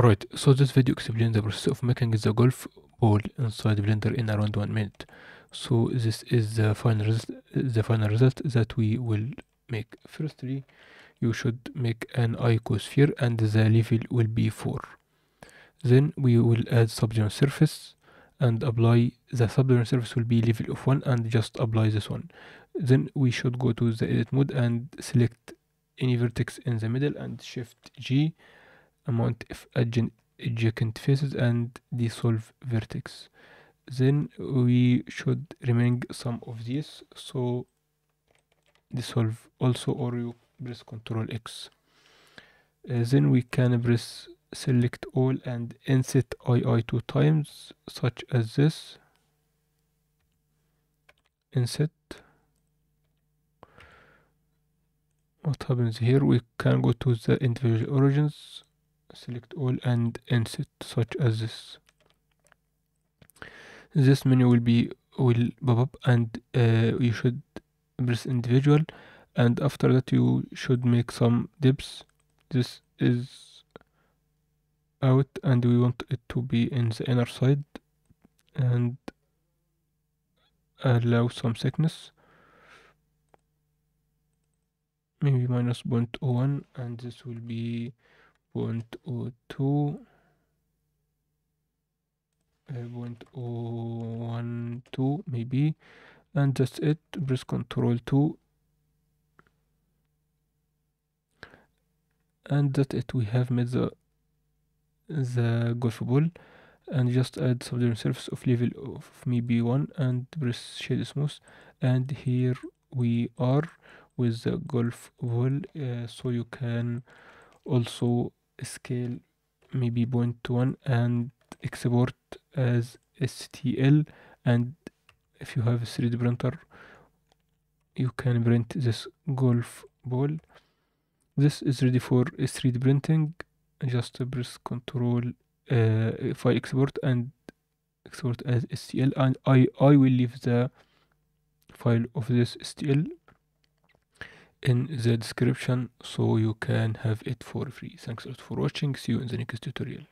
Alright, so this video explains the process of making the golf ball inside Blender in around 1 minute. So this is the final, result, the final result that we will make. Firstly, you should make an icosphere and the level will be 4. Then we will add subjoint surface and apply the subjoint surface will be level of 1 and just apply this one. Then we should go to the edit mode and select any vertex in the middle and shift G amount of adjacent, adjacent faces and dissolve vertex then we should remaining some of these so dissolve also or you press ctrl x uh, then we can press select all and insert ii two times such as this insert what happens here we can go to the individual origins select all and insert such as this this menu will be will pop up and uh, you should press individual and after that you should make some dips this is out and we want it to be in the inner side and allow some thickness maybe minus 0.01 and this will be 0.02 uh, 0.012 maybe and that's it press Control 2 and that it we have made the the golf ball and just add subdivision surface of level of maybe 1 and press shade smooth and here we are with the golf ball uh, so you can also scale maybe 0.1 and export as STL and if you have a 3D printer you can print this golf ball this is ready for 3D printing just press control uh, file export and export as STL and I, I will leave the file of this STL in the description so you can have it for free. Thanks a lot for watching. See you in the next tutorial.